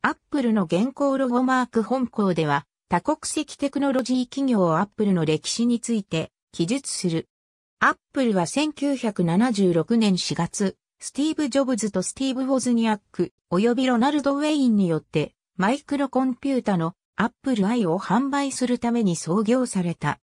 アップルの現行ロゴマーク本校では、多国籍テクノロジー企業アップルの歴史について記述する。アップルは1976年4月、スティーブ・ジョブズとスティーブ・ウォズニアック、及びロナルド・ウェインによって、マイクロコンピュータのアップル i を販売するために創業された。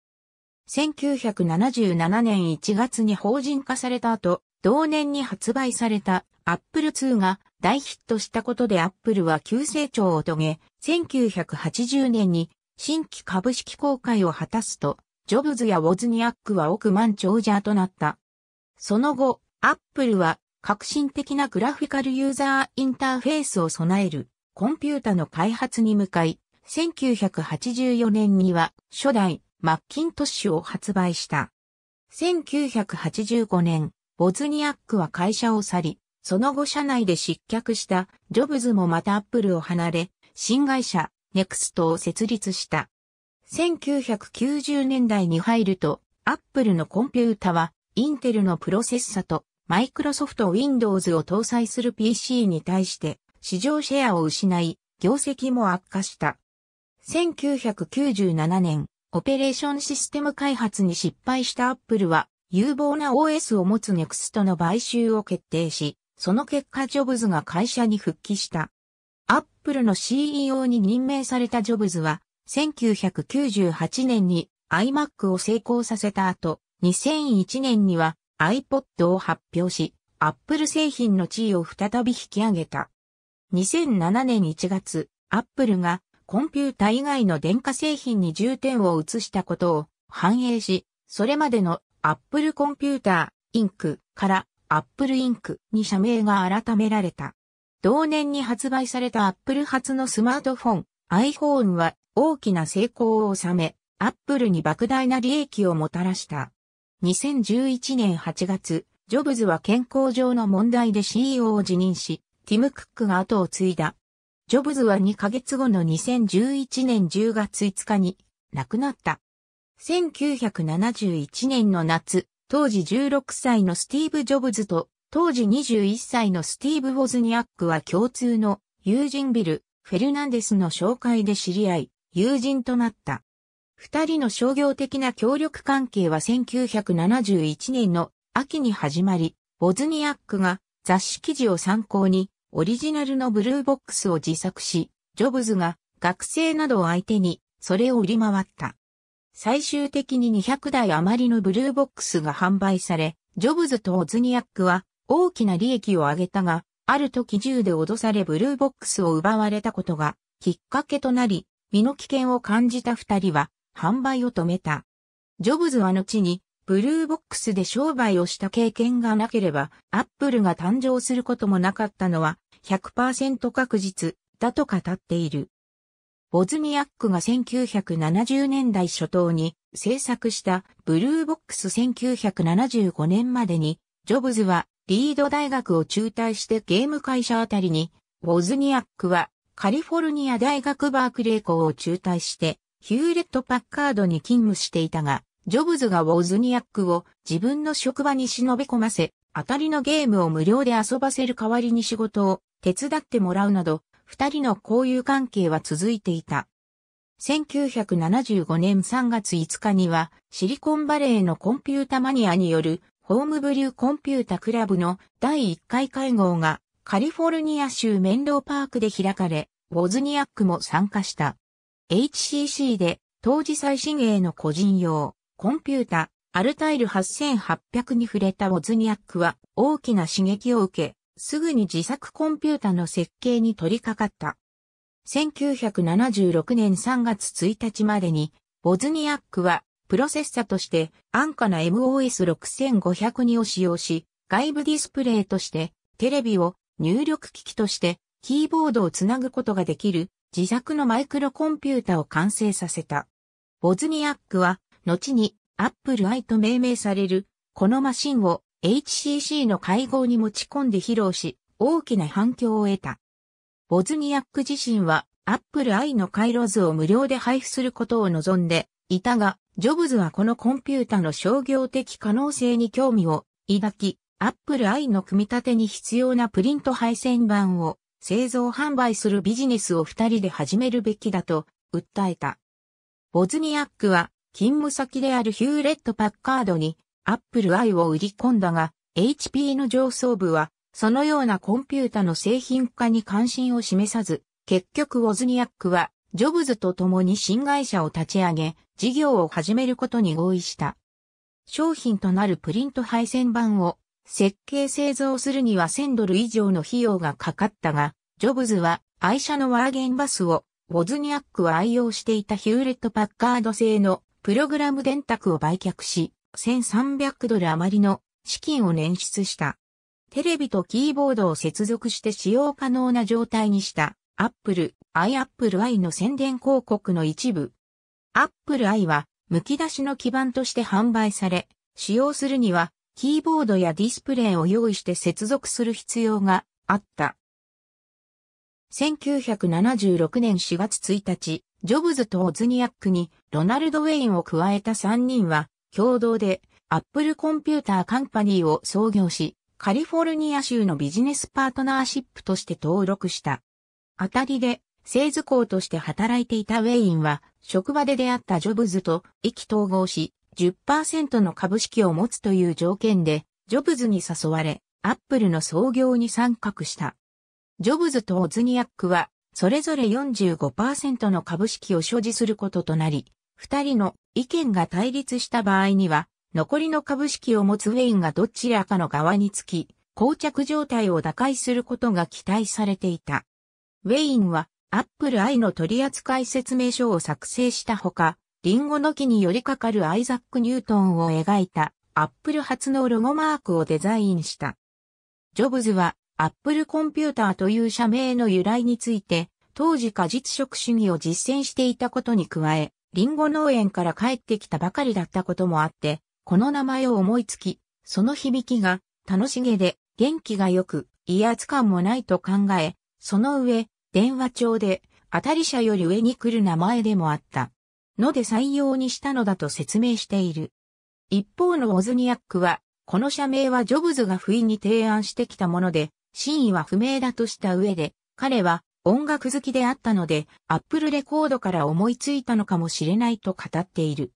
1977年1月に法人化された後、同年に発売されたアップル2が大ヒットしたことでアップルは急成長を遂げ、1980年に新規株式公開を果たすと、ジョブズやウォズニアックは億万長者となった。その後、アップルは革新的なグラフィカルユーザーインターフェースを備えるコンピュータの開発に向かい、1984年には初代マッキントッシュを発売した。1985年、ボズニアックは会社を去り、その後社内で失脚したジョブズもまたアップルを離れ、新会社、ネクストを設立した。1990年代に入ると、アップルのコンピュータは、インテルのプロセッサと、マイクロソフト Windows を搭載する PC に対して、市場シェアを失い、業績も悪化した。1997年、オペレーションシステム開発に失敗したアップルは、有望な OS を持つネクストの買収を決定し、その結果ジョブズが会社に復帰した。アップルの CEO に任命されたジョブズは、1998年に iMac を成功させた後、2001年には iPod を発表し、Apple 製品の地位を再び引き上げた。2007年1月、Apple がコンピュータ以外の電化製品に重点を移したことを反映し、それまでの Apple Computer Inc. からアップルインクに社名が改められた。同年に発売されたアップル初のスマートフォン iPhone は大きな成功を収め、アップルに莫大な利益をもたらした。2011年8月、ジョブズは健康上の問題で CEO を辞任し、ティム・クックが後を継いだ。ジョブズは2ヶ月後の2011年10月5日に亡くなった。1971年の夏、当時16歳のスティーブ・ジョブズと当時21歳のスティーブ・ウォズニアックは共通の友人ビル・フェルナンデスの紹介で知り合い、友人となった。二人の商業的な協力関係は1971年の秋に始まり、ウォズニアックが雑誌記事を参考にオリジナルのブルーボックスを自作し、ジョブズが学生などを相手にそれを売り回った。最終的に200台余りのブルーボックスが販売され、ジョブズとオズニアックは大きな利益を上げたが、ある時銃で脅されブルーボックスを奪われたことがきっかけとなり、身の危険を感じた二人は販売を止めた。ジョブズは後にブルーボックスで商売をした経験がなければ、アップルが誕生することもなかったのは100%確実だと語っている。ボズニアックが1970年代初頭に制作したブルーボックス1975年までに、ジョブズはリード大学を中退してゲーム会社あたりに、ボズニアックはカリフォルニア大学バークレー校を中退して、ヒューレット・パッカードに勤務していたが、ジョブズがウォズニアックを自分の職場に忍び込ませ、当たりのゲームを無料で遊ばせる代わりに仕事を手伝ってもらうなど、二人の交友関係は続いていた。1975年3月5日には、シリコンバレーのコンピュータマニアによる、ホームブリューコンピュータクラブの第1回会合が、カリフォルニア州メンローパークで開かれ、ボズニアックも参加した。HCC で、当時最新鋭の個人用、コンピュータ、アルタイル8800に触れたボズニアックは、大きな刺激を受け、すぐに自作コンピュータの設計に取り掛かった。1976年3月1日までに、ボズニアックは、プロセッサとして安価な m o s 6 5 0 2を使用し、外部ディスプレイとして、テレビを入力機器として、キーボードをつなぐことができる自作のマイクロコンピュータを完成させた。ボズニアックは、後に Apple i と命名される、このマシンを HCC の会合に持ち込んで披露し、大きな反響を得た。ボズニアック自身は Apple i の回路図を無料で配布することを望んでいたが、ジョブズはこのコンピュータの商業的可能性に興味を抱き、Apple i の組み立てに必要なプリント配線版を製造販売するビジネスを二人で始めるべきだと訴えた。ボズニアックは勤務先であるヒューレット・パッカードに Apple I を売り込んだが、HP の上層部は、そのようなコンピュータの製品化に関心を示さず、結局ウォズニアックは、ジョブズと共に新会社を立ち上げ、事業を始めることに合意した。商品となるプリント配線版を設計製造するには1000ドル以上の費用がかかったが、ジョブズは愛車のワーゲンバスをウォズニアックは愛用していたヒューレット・パッカード製のプログラム電卓を売却し、1300ドル余りの資金を捻出した。テレビとキーボードを接続して使用可能な状態にした Apple iApple i の宣伝広告の一部。Apple i は剥き出しの基板として販売され、使用するにはキーボードやディスプレイを用意して接続する必要があった。1976年4月1日、ジョブズとオズニアックにロナルド・ウェインを加えた3人は共同でアップルコンピューターカンパニーを創業し、カリフォルニア州のビジネスパートナーシップとして登録した。当たりで製図工として働いていたウェインは、職場で出会ったジョブズと意気統合し、10%の株式を持つという条件で、ジョブズに誘われ、アップルの創業に参画した。ジョブズとオズニアックは、それぞれ45%の株式を所持することとなり、二人の意見が対立した場合には、残りの株式を持つウェインがどちらかの側につき、膠着状態を打開することが期待されていた。ウェインは、アップルイの取扱説明書を作成したほか、リンゴの木に寄りかかるアイザック・ニュートンを描いた、アップル初のロゴマークをデザインした。ジョブズは、アップルコンピューターという社名の由来について、当時果実職主義を実践していたことに加え、リンゴ農園から帰ってきたばかりだったこともあって、この名前を思いつき、その響きが楽しげで元気が良く威圧感もないと考え、その上、電話帳で当たり者より上に来る名前でもあった。ので採用にしたのだと説明している。一方のオズニアックは、この社名はジョブズが不意に提案してきたもので、真意は不明だとした上で、彼は音楽好きであったので、アップルレコードから思いついたのかもしれないと語っている。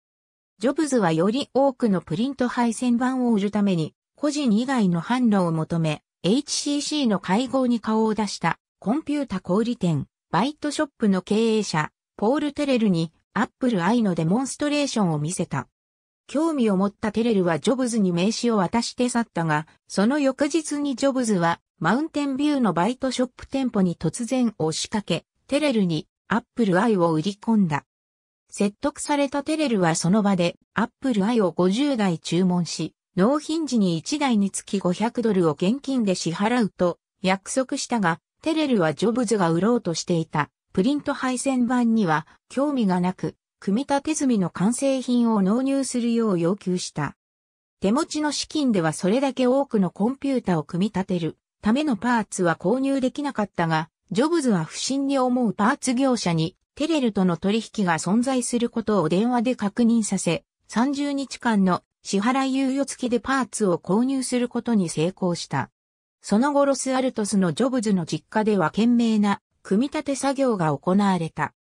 ジョブズはより多くのプリント配線版を売るために、個人以外の販路を求め、HCC の会合に顔を出したコンピュータ小売店、バイトショップの経営者、ポール・テレルにアップル愛のデモンストレーションを見せた。興味を持ったテレルはジョブズに名刺を渡して去ったが、その翌日にジョブズはマウンテンビューのバイトショップ店舗に突然押しかけ、テレルにアップルアイを売り込んだ。説得されたテレルはその場でアップルアイを50台注文し、納品時に1台につき500ドルを現金で支払うと約束したが、テレルはジョブズが売ろうとしていたプリント配線版には興味がなく、組み立て済みの完成品を納入するよう要求した。手持ちの資金ではそれだけ多くのコンピュータを組み立てるためのパーツは購入できなかったが、ジョブズは不審に思うパーツ業者にテレルとの取引が存在することを電話で確認させ、30日間の支払い猶予付きでパーツを購入することに成功した。その後ロスアルトスのジョブズの実家では懸命な組み立て作業が行われた。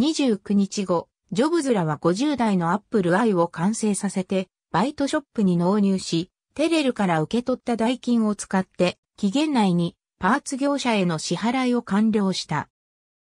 29日後、ジョブズらは50代のアップルアイを完成させて、バイトショップに納入し、テレルから受け取った代金を使って期限内にパーツ業者への支払いを完了した。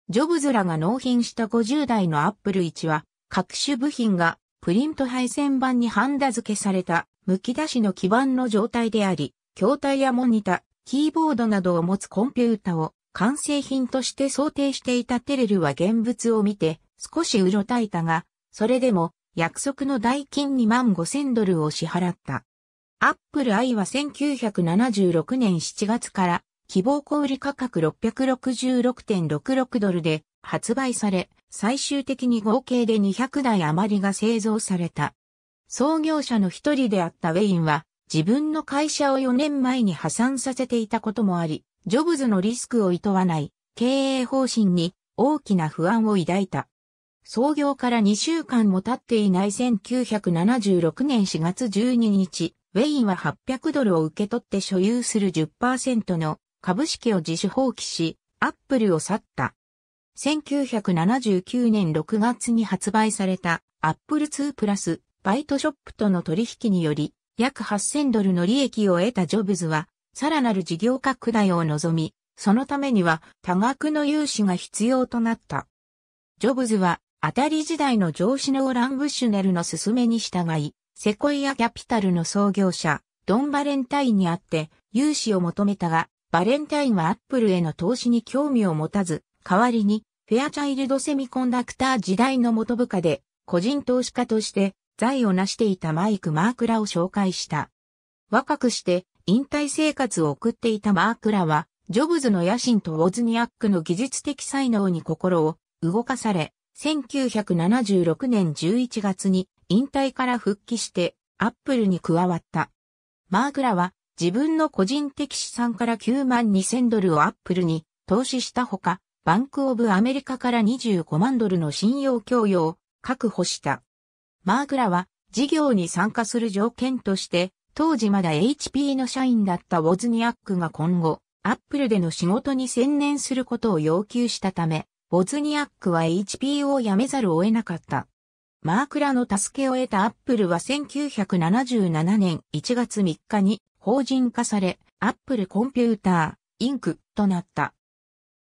ジョブズらが納品した50台のアップル1は、各種部品がプリント配線板にハンダ付けされた、剥き出しの基板の状態であり、筐体やモニタ、キーボードなどを持つコンピュータを完成品として想定していたテレルは現物を見て少しうろたいたが、それでも約束の代金2万5千ドルを支払った。アップル i は1976年7月から希望小売価格666.66ドルで発売され、最終的に合計で200台余りが製造された。創業者の一人であったウェインは、自分の会社を4年前に破産させていたこともあり、ジョブズのリスクを厭わない経営方針に大きな不安を抱いた。創業から2週間も経っていない1976年4月12日、ウェインは800ドルを受け取って所有する10%の株式を自主放棄し、アップルを去った。1979年6月に発売されたアップル2プラスバイトショップとの取引により約8000ドルの利益を得たジョブズはさらなる事業拡大を望み、そのためには多額の融資が必要となった。ジョブズは当たり時代の上司のオラン・ブッシュネルの勧めに従い、セコイアキャピタルの創業者、ドン・バレンタインにあって融資を求めたが、バレンタインはアップルへの投資に興味を持たず、代わりにフェアチャイルドセミコンダクター時代の元部下で個人投資家として財を成していたマイク・マークラを紹介した。若くして引退生活を送っていたマークラは、ジョブズの野心とウォズニアックの技術的才能に心を動かされ、1976年11月に引退から復帰して、アップルに加わった。マークラは、自分の個人的資産から9万2000ドルをアップルに投資したほか、バンクオブアメリカから25万ドルの信用供与を確保した。マークラは事業に参加する条件として、当時まだ HP の社員だったウォズニアックが今後、アップルでの仕事に専念することを要求したため、ウォズニアックは HP を辞めざるを得なかった。マークラの助けを得たアップルは1977年1月3日に法人化され、アップルコンピューター、インクとなった。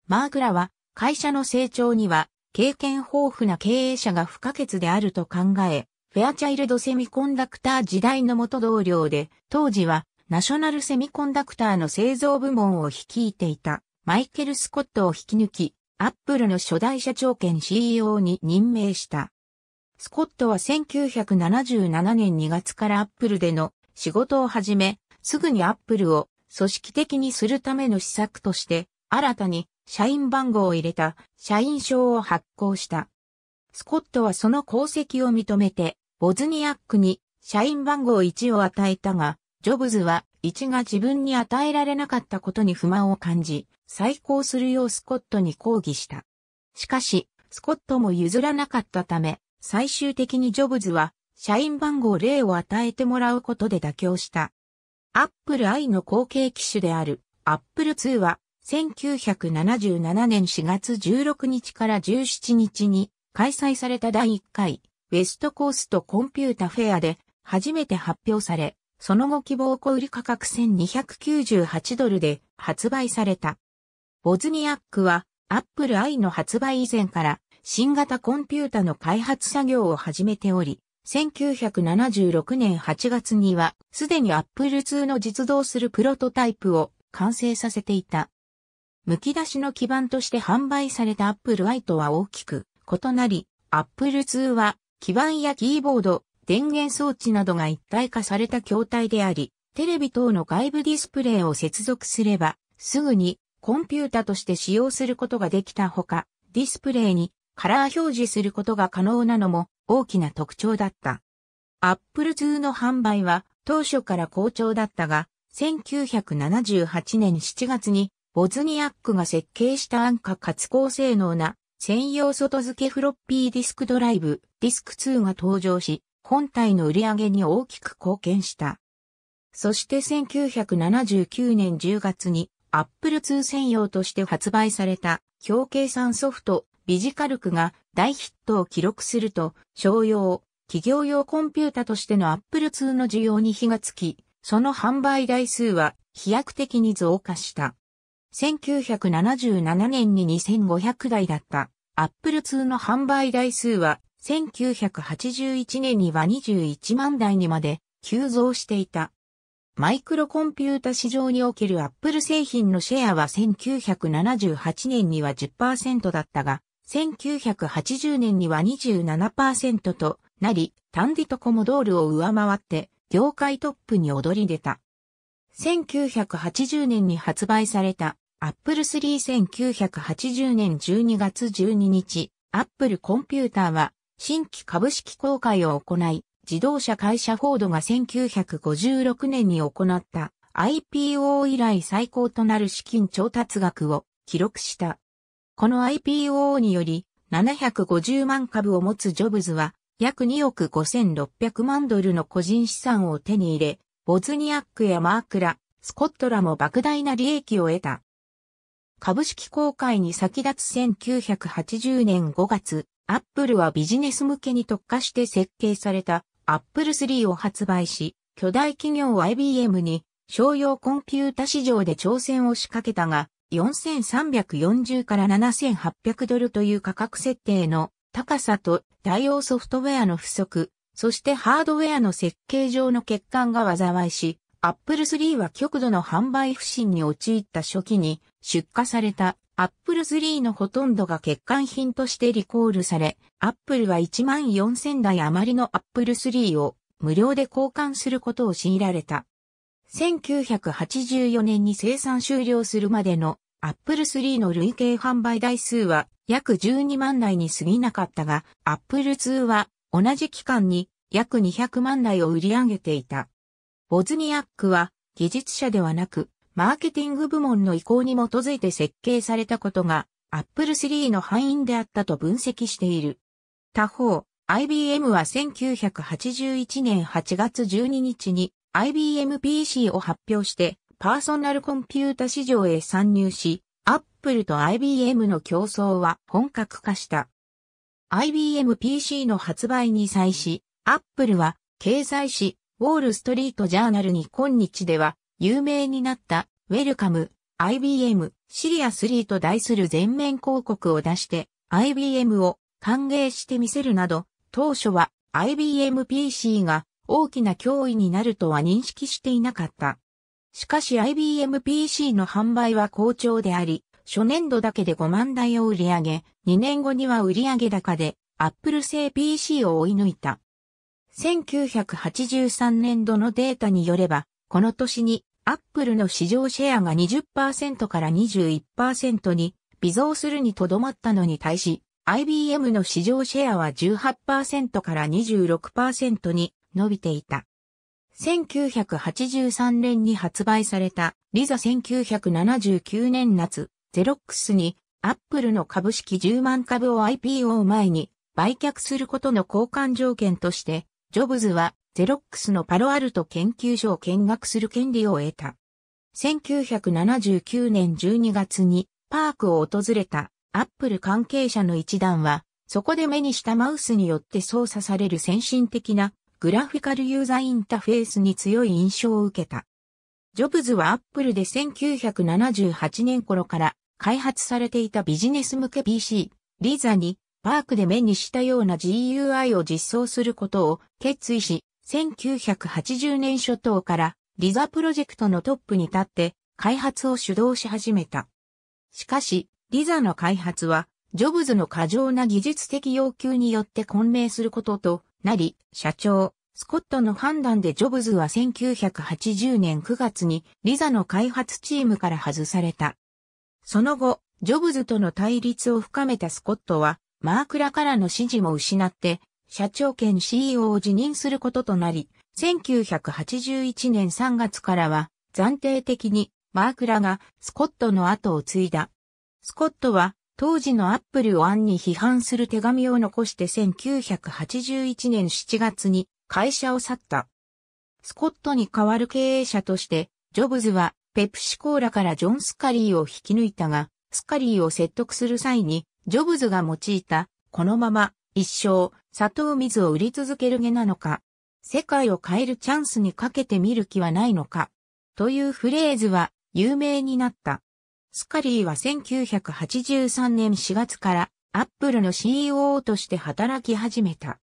マークラは会社の成長には経験豊富な経営者が不可欠であると考え、フェアチャイルドセミコンダクター時代の元同僚で、当時はナショナルセミコンダクターの製造部門を率いていたマイケル・スコットを引き抜き、アップルの初代社長兼 CEO に任命した。スコットは1977年2月からアップルでの仕事を始め、すぐにアップルを組織的にするための施策として、新たに社員番号を入れた社員証を発行した。スコットはその功績を認めて、ボズニアックに社員番号1を与えたが、ジョブズは1が自分に与えられなかったことに不満を感じ、再考するようスコットに抗議した。しかし、スコットも譲らなかったため、最終的にジョブズは社員番号0を与えてもらうことで妥協した。アップル i の後継機種である Apple II は1977年4月16日から17日に開催された第1回ウェストコーストコンピュータフェアで初めて発表され、その後希望小売価格1298ドルで発売された。ボズニアックはアップル i の発売以前から新型コンピュータの開発作業を始めており、1976年8月には、すでに Apple II の実動するプロトタイプを完成させていた。剥き出しの基盤として販売された Apple I とは大きく異なり、Apple II は基盤やキーボード、電源装置などが一体化された筐体であり、テレビ等の外部ディスプレイを接続すれば、すぐにコンピュータとして使用することができたほか、ディスプレイにカラー表示することが可能なのも大きな特徴だった。Apple II の販売は当初から好調だったが、1978年7月にボズニアックが設計した安価かつ高性能な専用外付けフロッピーディスクドライブディスク2が登場し、本体の売り上げに大きく貢献した。そして1979年10月に Apple II 専用として発売された表計算ソフトビジカルクが大ヒットを記録すると、商用、企業用コンピュータとしての Apple II の需要に火がつき、その販売台数は飛躍的に増加した。1977年に2500台だった Apple II の販売台数は1981年には21万台にまで急増していた。マイクロコンピュータ市場におけるアップル製品のシェアは1978年には10%だったが、1980年には27%となり、タンディとコモドールを上回って業界トップに躍り出た。1980年に発売された Apple 31980年12月12日、Apple コンピューターは新規株式公開を行い、自動車会社フォードが1956年に行った IPO 以来最高となる資金調達額を記録した。この IPO により、750万株を持つジョブズは、約2億5600万ドルの個人資産を手に入れ、ボズニアックやマークラ、スコットラも莫大な利益を得た。株式公開に先立つ1980年5月、アップルはビジネス向けに特化して設計されたアップル3を発売し、巨大企業 IBM に商用コンピュータ市場で挑戦を仕掛けたが、4340から7800ドルという価格設定の高さと対応ソフトウェアの不足、そしてハードウェアの設計上の欠陥が災いし、Apple 3は極度の販売不振に陥った初期に出荷された Apple 3のほとんどが欠陥品としてリコールされ、Apple は1万4000台余りの Apple 3を無料で交換することを強いられた。1984年に生産終了するまでの Apple III の累計販売台数は約12万台に過ぎなかったが、Apple II は同じ期間に約200万台を売り上げていた。ボズニアックは技術者ではなく、マーケティング部門の意向に基づいて設計されたことが、Apple III の敗因であったと分析している。他方、IBM は1981年8月12日に IBM PC を発表して、パーソナルコンピュータ市場へ参入し、Apple と IBM の競争は本格化した。IBM PC の発売に際し、Apple は経済誌ウォールストリートジャーナルに今日では有名になったウェルカム、IBM、シリアスリーと題する全面広告を出して IBM を歓迎してみせるなど、当初は IBM PC が大きな脅威になるとは認識していなかった。しかし IBM PC の販売は好調であり、初年度だけで5万台を売り上げ、2年後には売上高で Apple 製 PC を追い抜いた。1983年度のデータによれば、この年に Apple の市場シェアが20%から21%に微増するにとどまったのに対し、IBM の市場シェアは18%から26%に伸びていた。1983年に発売されたリザ1979年夏、ゼロックスにアップルの株式10万株を IPO 前に売却することの交換条件として、ジョブズはゼロックスのパロアルト研究所を見学する権利を得た。1979年12月にパークを訪れたアップル関係者の一団は、そこで目にしたマウスによって操作される先進的なグラフィカルユーザーインターフェースに強い印象を受けた。ジョブズはアップルで1978年頃から開発されていたビジネス向け PC、リザにパークで目にしたような GUI を実装することを決意し、1980年初頭からリザプロジェクトのトップに立って開発を主導し始めた。しかし、リザの開発は、ジョブズの過剰な技術的要求によって混迷することと、なり、社長、スコットの判断でジョブズは1980年9月にリザの開発チームから外された。その後、ジョブズとの対立を深めたスコットは、マークラからの支持も失って、社長兼 CEO を辞任することとなり、1981年3月からは、暫定的にマークラがスコットの後を継いだ。スコットは当時のアップルを案に批判する手紙を残して1981年7月に会社を去った。スコットに代わる経営者として、ジョブズはペプシコーラからジョン・スカリーを引き抜いたが、スカリーを説得する際に、ジョブズが用いた、このまま、一生、砂糖水を売り続けるげなのか、世界を変えるチャンスにかけてみる気はないのか、というフレーズは有名になった。スカリーは1983年4月からアップルの CEO として働き始めた。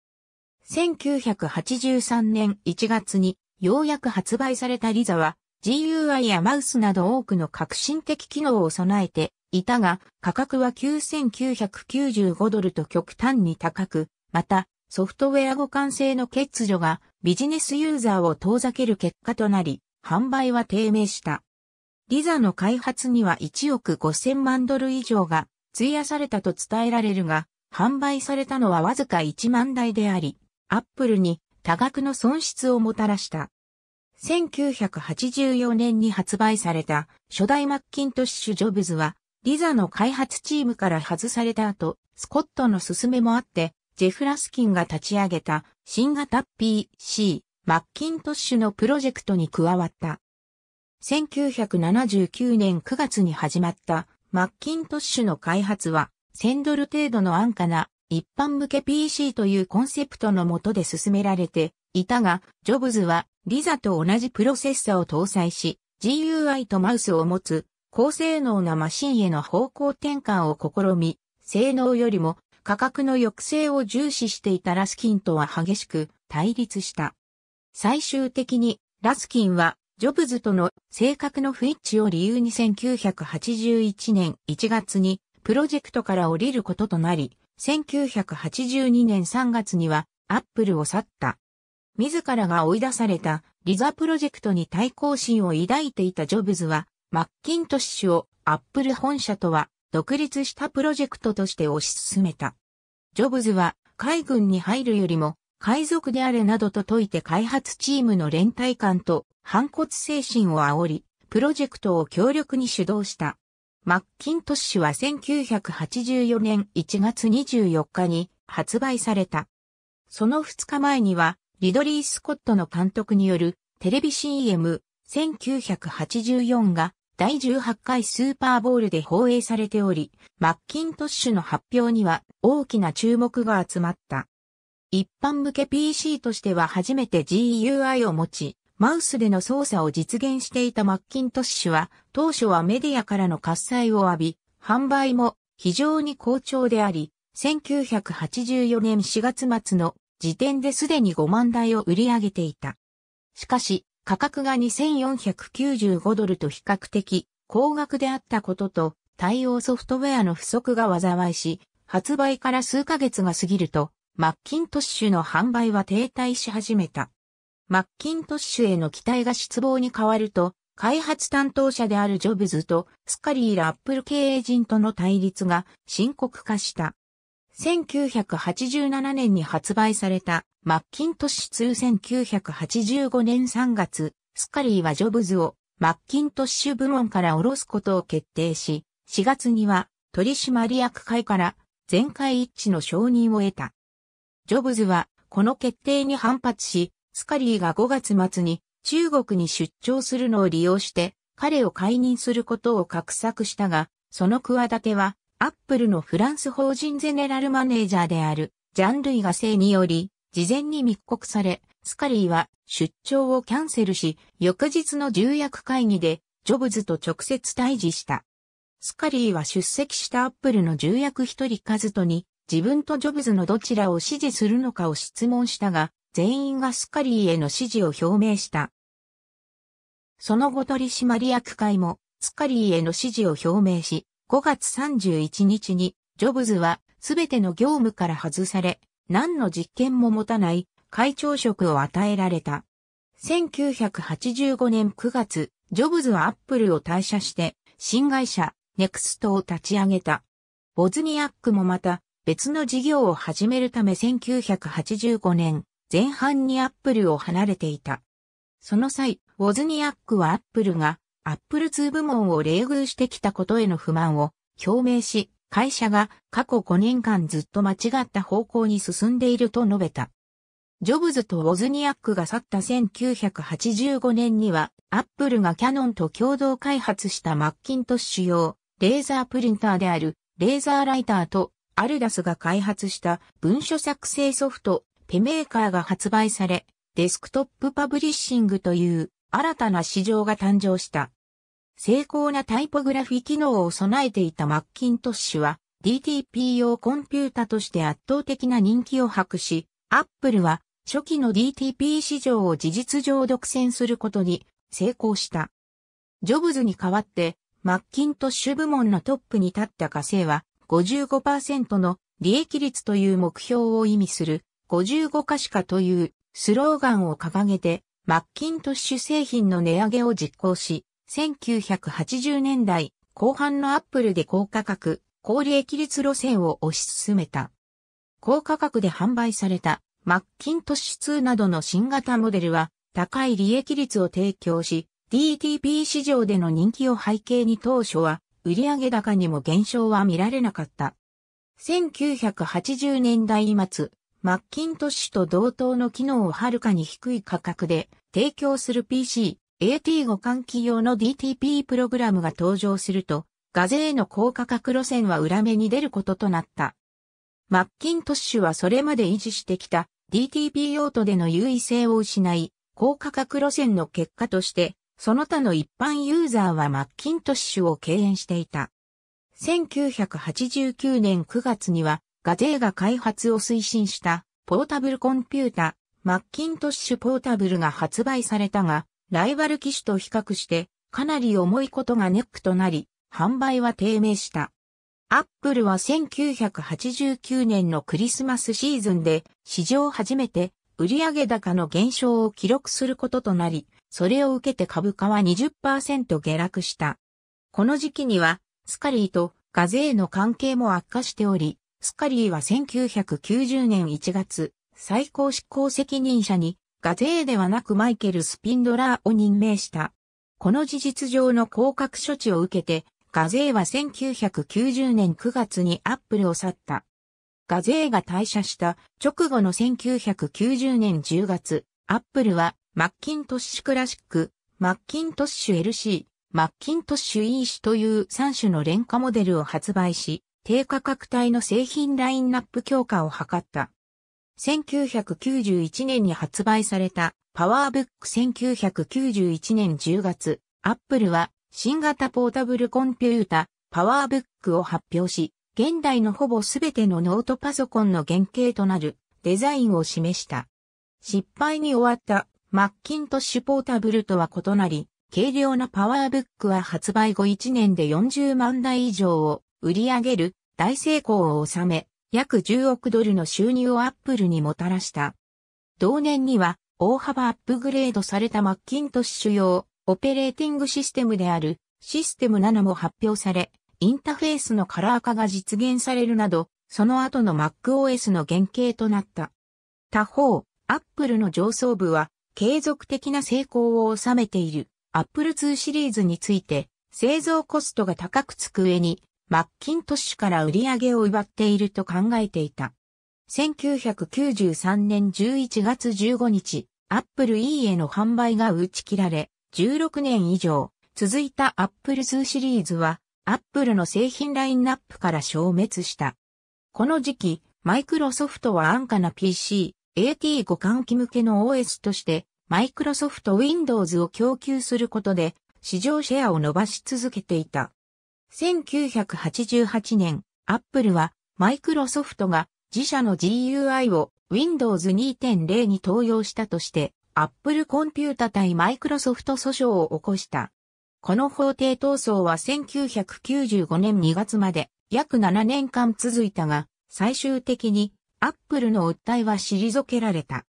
1983年1月にようやく発売されたリザは GUI やマウスなど多くの革新的機能を備えていたが価格は9995ドルと極端に高く、またソフトウェア互換性の欠如がビジネスユーザーを遠ざける結果となり販売は低迷した。リザの開発には1億5000万ドル以上が費やされたと伝えられるが、販売されたのはわずか1万台であり、アップルに多額の損失をもたらした。1984年に発売された初代マッキントッシュ・ジョブズは、リザの開発チームから外された後、スコットの勧めもあって、ジェフラスキンが立ち上げた新型 PC マッキントッシュのプロジェクトに加わった。1979年9月に始まったマッキントッシュの開発は、1000ドル程度の安価な一般向け PC というコンセプトのもとで進められていたが、ジョブズはリザと同じプロセッサを搭載し、GUI とマウスを持つ高性能なマシンへの方向転換を試み、性能よりも価格の抑制を重視していたラスキンとは激しく対立した。最終的にラスキンはジョブズとの性格の不一致を理由に1981年1月にプロジェクトから降りることとなり、1982年3月にはアップルを去った。自らが追い出されたリザプロジェクトに対抗心を抱いていたジョブズは、マッキントッシュをアップル本社とは独立したプロジェクトとして推し進めた。ジョブズは海軍に入るよりも海賊であれなどと説いて開発チームの連帯感と反骨精神を煽り、プロジェクトを強力に主導した。マッキントッシュは1984年1月24日に発売された。その2日前には、リドリー・スコットの監督によるテレビ CM1984 が第18回スーパーボールで放映されており、マッキントッシュの発表には大きな注目が集まった。一般向け PC としては初めて GUI を持ち、マウスでの操作を実現していたマッキントッシュは、当初はメディアからの喝采を浴び、販売も非常に好調であり、1984年4月末の時点ですでに5万台を売り上げていた。しかし、価格が2495ドルと比較的高額であったことと、対応ソフトウェアの不足が災いし、発売から数ヶ月が過ぎると、マッキントッシュの販売は停滞し始めた。マッキントッシュへの期待が失望に変わると、開発担当者であるジョブズとスカリーラ・アップル経営陣との対立が深刻化した。1987年に発売されたマッキントッシュ21985年3月、スカリーはジョブズをマッキントッシュ部門から下ろすことを決定し、4月には取締役会から全会一致の承認を得た。ジョブズはこの決定に反発し、スカリーが5月末に中国に出張するのを利用して彼を解任することを画策したが、その企てはアップルのフランス法人ゼネラルマネージャーであるジャンルイが性により事前に密告され、スカリーは出張をキャンセルし、翌日の重役会議でジョブズと直接対峙した。スカリーは出席したアップルの重役一人カズトに自分とジョブズのどちらを支持するのかを質問したが、全員がスカリーへの支持を表明した。その後取締役会もスカリーへの支持を表明し、5月31日にジョブズはすべての業務から外され、何の実験も持たない会長職を与えられた。1985年9月、ジョブズはアップルを退社して、新会社、ネクストを立ち上げた。ボズニアックもまた、別の事業を始めるため1985年前半にアップルを離れていた。その際、ウォズニアックはアップルがアップル2部門を冷遇してきたことへの不満を表明し、会社が過去5年間ずっと間違った方向に進んでいると述べた。ジョブズとウォズニアックが去った1985年には、アップルがキャノンと共同開発したマッキントッシュ用レーザープリンターであるレーザーライターとアルダスが開発した文書作成ソフト、ペメーカーが発売され、デスクトップパブリッシングという新たな市場が誕生した。精巧なタイポグラフィ機能を備えていたマッキントッシュは DTP 用コンピュータとして圧倒的な人気を博し、アップルは初期の DTP 市場を事実上独占することに成功した。ジョブズに代わってマッキントッシュ部門のトップに立った火星は55%の利益率という目標を意味する55可視化というスローガンを掲げてマッキントッシュ製品の値上げを実行し、1980年代後半のアップルで高価格、高利益率路線を推し進めた。高価格で販売されたマッキントッシュ2などの新型モデルは高い利益率を提供し、DTP 市場での人気を背景に当初は売上高にも減少は見られなかった。1980年代末、マッキントッシュと同等の機能をはるかに低い価格で提供する PC、AT 互換機用の DTP プログラムが登場すると、ガゼへの高価格路線は裏目に出ることとなった。マッキントッシュはそれまで維持してきた DTP 用途での優位性を失い、高価格路線の結果としてその他の一般ユーザーはマッキントッシュを敬遠していた。1989年9月には、ガゼーが開発を推進したポータブルコンピュータ、マッキントッシュポータブルが発売されたが、ライバル機種と比較してかなり重いことがネックとなり、販売は低迷した。アップルは1989年のクリスマスシーズンで史上初めて売上高の減少を記録することとなり、それを受けて株価は20%下落した。この時期には、スカリーとガゼーの関係も悪化しており、スカリーは1990年1月、最高執行責任者にガゼーではなくマイケル・スピンドラーを任命した。この事実上の降格処置を受けて、ガゼーは1990年9月にアップルを去った。ガゼーが退社した直後の1990年10月、アップルはマッキントッシュクラシック、マッキントッシュ LC、マッキントッシュ EC という3種の廉価モデルを発売し、低価格帯の製品ラインナップ強化を図った。1991年に発売されたパワーブック1991年10月、アップルは新型ポータブルコンピュータパワーブックを発表し、現代のほぼすべてのノートパソコンの原型となるデザインを示した。失敗に終わったマッキントッシュポータブルとは異なり、軽量なパワーブックは発売後1年で40万台以上を売り上げる大成功を収め、約10億ドルの収入をアップルにもたらした。同年には大幅アップグレードされたマッキントッシュ用オペレーティングシステムであるシステム7も発表され、インターフェースのカラー化が実現されるなど、その後の MacOS の原型となった。他方、Apple の上層部は継続的な成功を収めている Apple II シリーズについて製造コストが高くつく上にマッキントッシュから売り上げを奪っていると考えていた。1993年11月15日、Apple E への販売が打ち切られ、16年以上続いた Apple II シリーズは Apple の製品ラインナップから消滅した。この時期、マイクロソフトは安価な PC、AT 互換機向けの OS として、マイクロソフト Windows を供給することで、市場シェアを伸ばし続けていた。1988年、Apple は、マイクロソフトが自社の GUI を Windows 2.0に登用したとして、Apple コンピュータ対マイクロソフト訴訟を起こした。この法廷闘争は1995年2月まで約7年間続いたが、最終的にアップルの訴えは退けられた。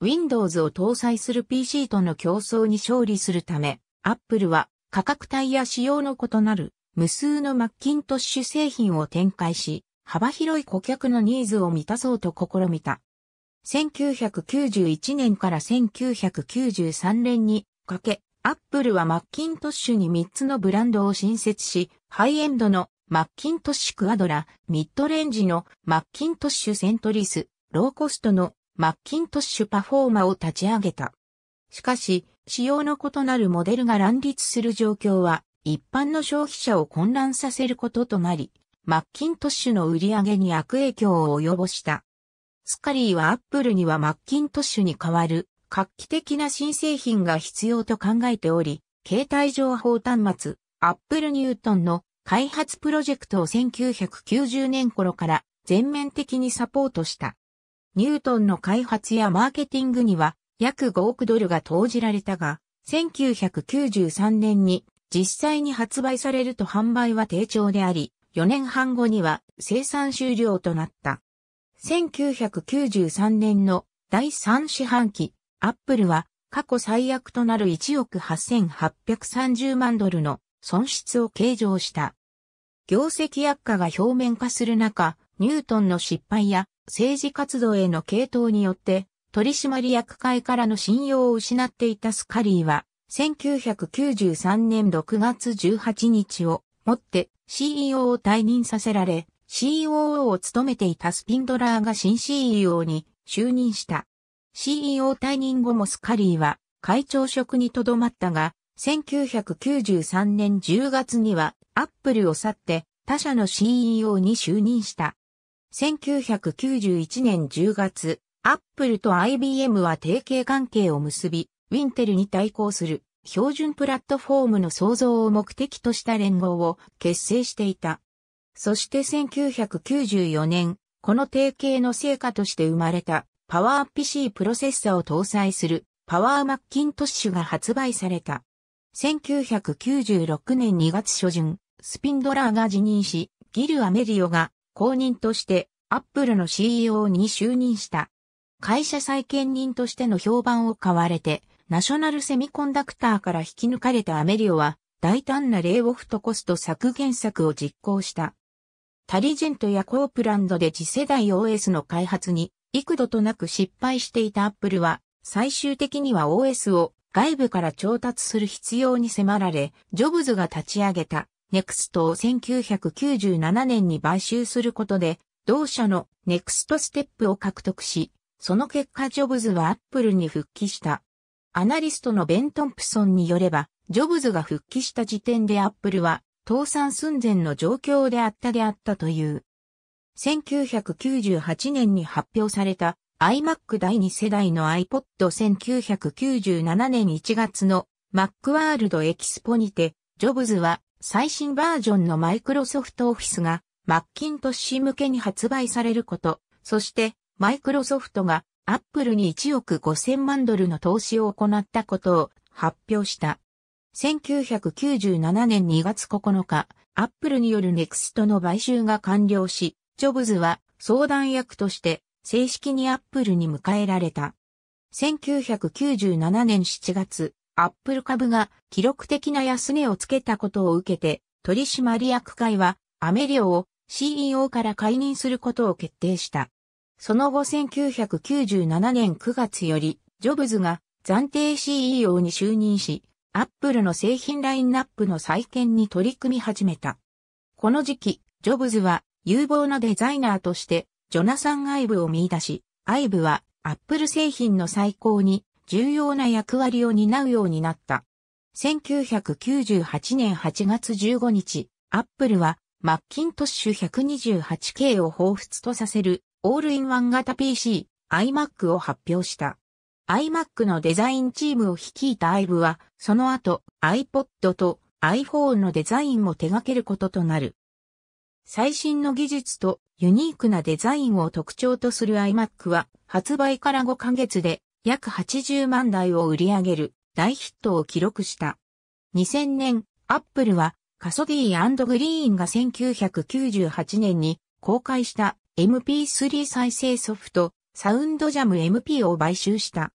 Windows を搭載する PC との競争に勝利するため、アップルは価格帯や仕様の異なる無数のマッキントッシュ製品を展開し、幅広い顧客のニーズを満たそうと試みた。1991年から1993年にかけ、アップルはマッキントッシュに3つのブランドを新設し、ハイエンドのマッキントッシュクアドラ、ミッドレンジのマッキントッシュセントリス、ローコストのマッキントッシュパフォーマを立ち上げた。しかし、仕様の異なるモデルが乱立する状況は、一般の消費者を混乱させることとなり、マッキントッシュの売り上げに悪影響を及ぼした。スカリーはアップルにはマッキントッシュに代わる画期的な新製品が必要と考えており、携帯情報端末、アップルニュートンの開発プロジェクトを1990年頃から全面的にサポートした。ニュートンの開発やマーケティングには約5億ドルが投じられたが、1993年に実際に発売されると販売は低調であり、4年半後には生産終了となった。1993年の第3四半期、アップルは過去最悪となる1億8830万ドルの損失を計上した。業績悪化が表面化する中、ニュートンの失敗や政治活動への傾倒によって、取締役会からの信用を失っていたスカリーは、1993年6月18日をもって CEO を退任させられ、COO を務めていたスピンドラーが新 CEO に就任した。CEO 退任後もスカリーは会長職にとどまったが、1993年10月にはアップルを去って他社の CEO に就任した。1991年10月、アップルと IBM は提携関係を結び、ウィンテルに対抗する標準プラットフォームの創造を目的とした連合を結成していた。そして1994年、この提携の成果として生まれたパワー PC プロセッサを搭載するパワーマッキントッシュが発売された。1996年2月初旬、スピンドラーが辞任し、ギル・アメリオが公認としてアップルの CEO に就任した。会社再建人としての評判を買われて、ナショナルセミコンダクターから引き抜かれたアメリオは、大胆なレイオフとコスト削減策を実行した。タリジェントやコープランドで次世代 OS の開発に幾度となく失敗していたアップルは、最終的には OS を外部から調達する必要に迫られ、ジョブズが立ち上げたネクストを1997年に買収することで、同社のネクストステップを獲得し、その結果ジョブズはアップルに復帰した。アナリストのベン・トンプソンによれば、ジョブズが復帰した時点でアップルは倒産寸前の状況であったであったという。1998年に発表された iMac 第2世代の iPod 1997年1月の MacWorld エキスポにて、ジョブズは最新バージョンのマイクロソフトオフィスがマッキントッシュ向けに発売されること、そしてマイクロソフトがアップルに1億5000万ドルの投資を行ったことを発表した。1997年2月9日、アップルによるネクストの買収が完了し、ジョブズは相談役として正式にアップルに迎えられた。1997年7月、アップル株が記録的な安値をつけたことを受けて、取締役会はアメリオを CEO から解任することを決定した。その後1997年9月より、ジョブズが暫定 CEO に就任し、アップルの製品ラインナップの再建に取り組み始めた。この時期、ジョブズは有望なデザイナーとしてジョナサン・アイブを見出し、アイブはアップル製品の最高に重要な役割を担うようになった。1998年8月15日、アップルはマッキントッシュ 128K を彷彿とさせるオールインワン型 PC、iMac を発表した。iMac のデザインチームを率いたアイブは、その後 iPod と iPhone のデザインも手掛けることとなる。最新の技術とユニークなデザインを特徴とする iMac は発売から5ヶ月で約80万台を売り上げる大ヒットを記録した。2000年、アップルはカソディグリーンが1998年に公開した MP3 再生ソフトサウンドジャム MP を買収した。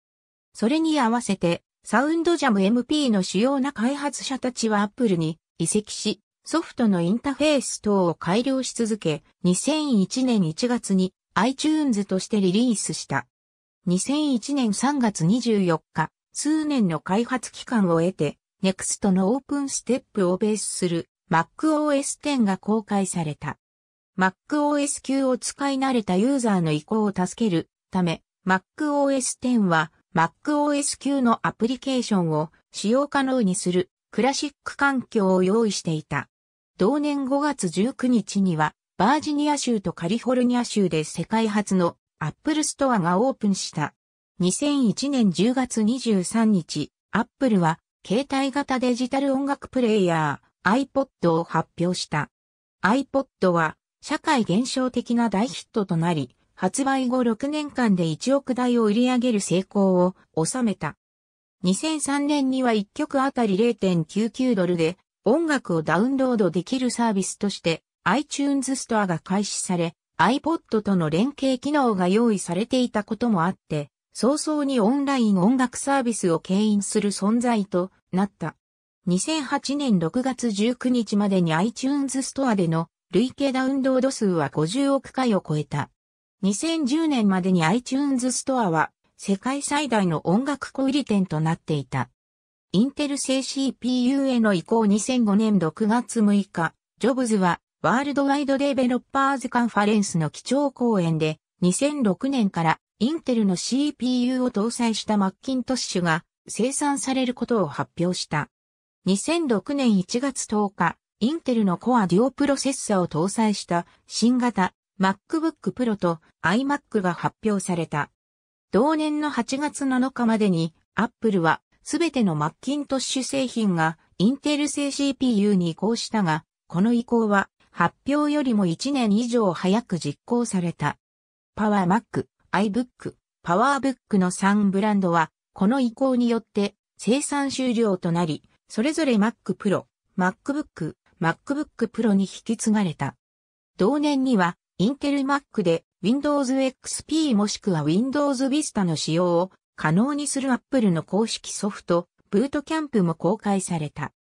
それに合わせてサウンドジャム MP の主要な開発者たちはアップルに移籍し、ソフトのインターフェース等を改良し続け、2001年1月に iTunes としてリリースした。2001年3月24日、数年の開発期間を得て、NEXT のオープンステップをベースする MacOS 10が公開された。MacOS 級を使い慣れたユーザーの移行を助けるため、MacOS 10は MacOS 級のアプリケーションを使用可能にするクラシック環境を用意していた。同年5月19日には、バージニア州とカリフォルニア州で世界初のアップルストアがオープンした。2001年10月23日、アップルは携帯型デジタル音楽プレイヤー iPod を発表した。iPod は社会現象的な大ヒットとなり、発売後6年間で1億台を売り上げる成功を収めた。2003年には1曲あたり0.99ドルで音楽をダウンロードできるサービスとして iTunes ストアが開始され、iPod との連携機能が用意されていたこともあって、早々にオンライン音楽サービスを牽引する存在となった。2008年6月19日までに iTunes ストアでの累計ダウンロード数は50億回を超えた。2010年までに iTunes ストアは世界最大の音楽小売店となっていた。インテル製 CPU への移行2005年6月6日、ジョブズはワールドワイドデベロッパーズカンファレンスの基調講演で2006年からインテルの CPU を搭載したマッキントッシュが生産されることを発表した。2006年1月10日、インテルのコアデュオプロセッサを搭載した新型 MacBook Pro と iMac が発表された。同年の8月7日までに Apple はすべてのマッキントッシュ製品がインテル製 CPU に移行したが、この移行は発表よりも1年以上早く実行された。パワーマック、iBook、パワーブックの3ブランドは、この移行によって生産終了となり、それぞれ Mac Pro、MacBook、MacBook Pro に引き継がれた。同年には、インテル Mac で Windows XP もしくは Windows Vista の使用を可能にするアップルの公式ソフト、ブートキャンプも公開された。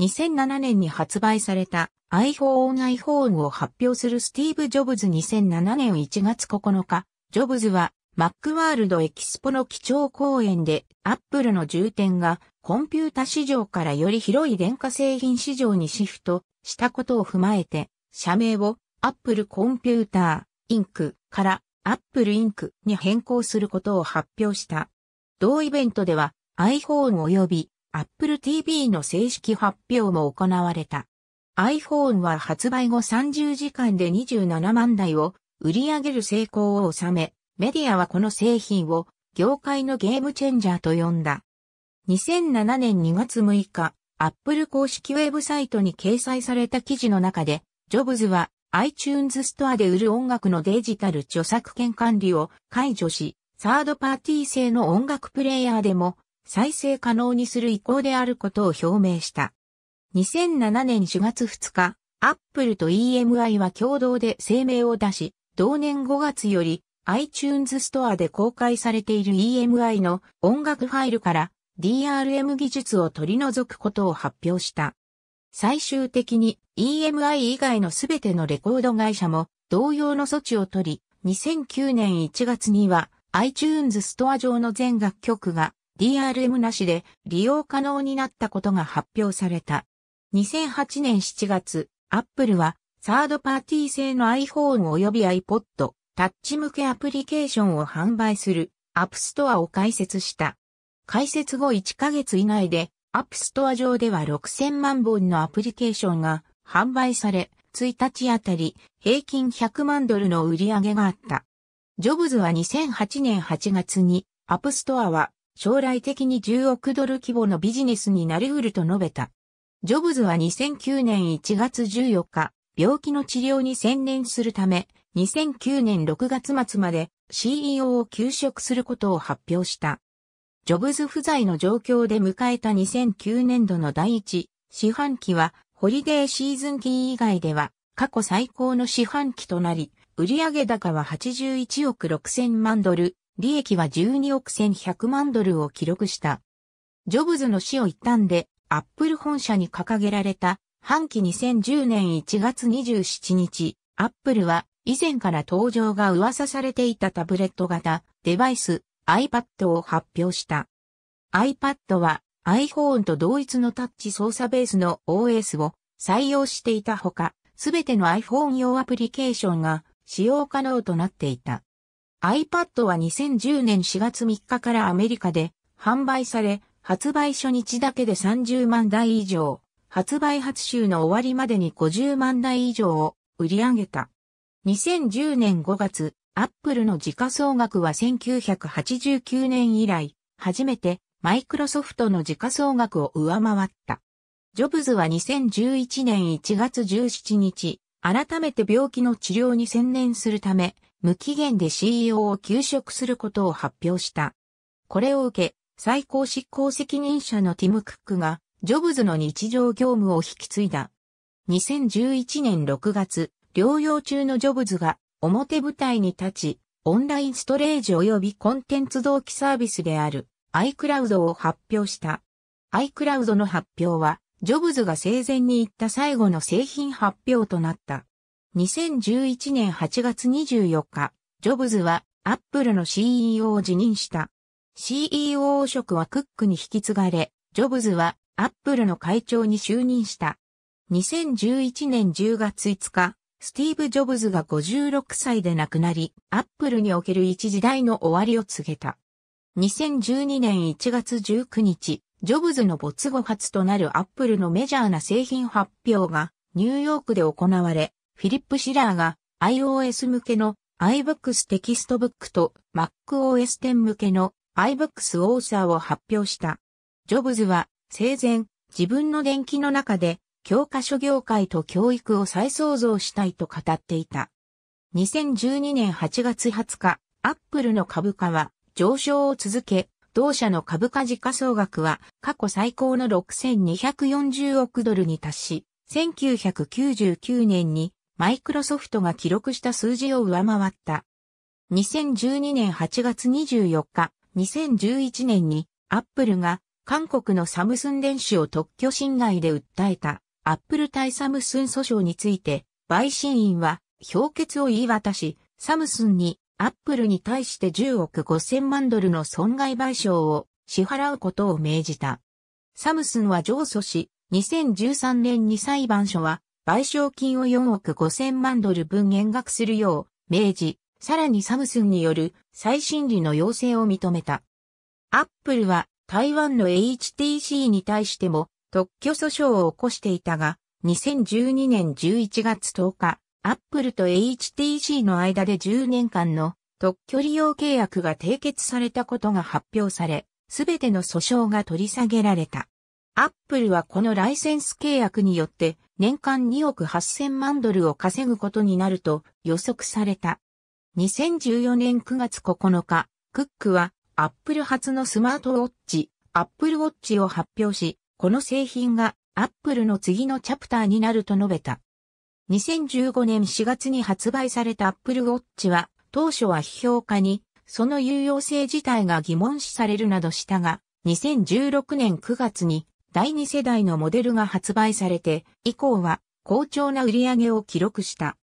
2007年に発売された iPhone iPhone を発表するスティーブ・ジョブズ2007年1月9日、ジョブズは Mac ワールドエキスポの基調講演でアップルの重点がコンピュータ市場からより広い電化製品市場にシフトしたことを踏まえて社名を Apple Computer Inc. から Apple Inc. に変更することを発表した。同イベントでは iPhone 及び Apple TV の正式発表も行われた。iPhone は発売後30時間で27万台を売り上げる成功を収め、メディアはこの製品を業界のゲームチェンジャーと呼んだ。2007年2月6日、Apple 公式ウェブサイトに掲載された記事の中で、ジョブズは iTunes ストアで売る音楽のデジタル著作権管理を解除し、サードパーティー製の音楽プレイヤーでも再生可能にする意向であることを表明した。2007年4月2日、Apple と EMI は共同で声明を出し、同年5月より iTunes ストアで公開されている EMI の音楽ファイルから DRM 技術を取り除くことを発表した。最終的に EMI 以外のすべてのレコード会社も同様の措置を取り、2009年1月には iTunes ストア上の全楽曲が DRM なしで利用可能になったことが発表された。2008年7月、Apple はサードパーティー製の iPhone 及び iPod、タッチ向けアプリケーションを販売する App Store を開設した。開設後1ヶ月以内でアップストア上では6000万本のアプリケーションが販売され、1日あたり平均100万ドルの売り上げがあった。ジョブズは2008年8月にアップストアは将来的に10億ドル規模のビジネスになり得ると述べた。ジョブズは2009年1月14日、病気の治療に専念するため、2009年6月末まで CEO を休職することを発表した。ジョブズ不在の状況で迎えた2009年度の第1四半期は、ホリデーシーズン期以外では、過去最高の四半期となり、売上高は81億6000万ドル、利益は12億1100万ドルを記録した。ジョブズの死を一旦で、アップル本社に掲げられた、半期2010年1月27日、アップルは、以前から登場が噂されていたタブレット型、デバイス、iPad を発表した。iPad は iPhone と同一のタッチ操作ベースの OS を採用していたほか、すべての iPhone 用アプリケーションが使用可能となっていた。iPad は2010年4月3日からアメリカで販売され、発売初日だけで30万台以上、発売初週の終わりまでに50万台以上を売り上げた。2010年5月、アップルの時価総額は1989年以来、初めてマイクロソフトの時価総額を上回った。ジョブズは2011年1月17日、改めて病気の治療に専念するため、無期限で CEO を休職することを発表した。これを受け、最高執行責任者のティム・クックが、ジョブズの日常業務を引き継いだ。2011年6月、療養中のジョブズが表舞台に立ち、オンラインストレージ及びコンテンツ同期サービスである iCloud を発表した。iCloud の発表は、ジョブズが生前に言った最後の製品発表となった。2011年8月24日、ジョブズは Apple の CEO を辞任した。CEO 職はクックに引き継がれ、ジョブズは Apple の会長に就任した。2011年10月5日、スティーブ・ジョブズが56歳で亡くなり、アップルにおける一時代の終わりを告げた。2012年1月19日、ジョブズの没後初となるアップルのメジャーな製品発表がニューヨークで行われ、フィリップ・シラーが iOS 向けの iBooks テキストブックと MacOS 10向けの iBooks オーサーを発表した。ジョブズは生前自分の電気の中で教科書業界と教育を再創造したいと語っていた。2012年8月20日、アップルの株価は上昇を続け、同社の株価時価総額は過去最高の6240億ドルに達し、1999年にマイクロソフトが記録した数字を上回った。2012年8月24日、2011年にアップルが韓国のサムスン電子を特許侵害で訴えた。アップル対サムスン訴訟について、陪審員は、評決を言い渡し、サムスンに、アップルに対して10億5000万ドルの損害賠償を支払うことを命じた。サムスンは上訴し、2013年に裁判所は、賠償金を4億5000万ドル分減額するよう命じ、さらにサムスンによる再審理の要請を認めた。アップルは台湾の HTC に対しても特許訴訟を起こしていたが、2012年11月10日、アップルと HTC の間で10年間の特許利用契約が締結されたことが発表され、すべての訴訟が取り下げられた。アップルはこのライセンス契約によって年間2億8000万ドルを稼ぐことになると予測された。2014年9月9日、クックはアップル初のスマートウォッチ、アップルウォッチを発表し、この製品がアップルの次のチャプターになると述べた。2015年4月に発売されたアップルウォッチは当初は批評家にその有用性自体が疑問視されるなどしたが2016年9月に第2世代のモデルが発売されて以降は好調な売り上げを記録した。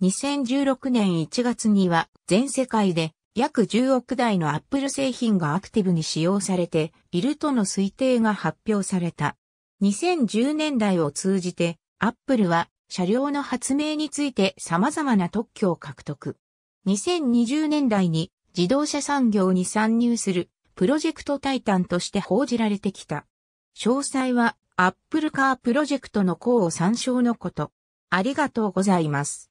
2016年1月には全世界で約10億台のアップル製品がアクティブに使用されているとの推定が発表された。2010年代を通じてアップルは車両の発明について様々な特許を獲得。2020年代に自動車産業に参入するプロジェクトタイタンとして報じられてきた。詳細はアップルカープロジェクトの項を参照のこと。ありがとうございます。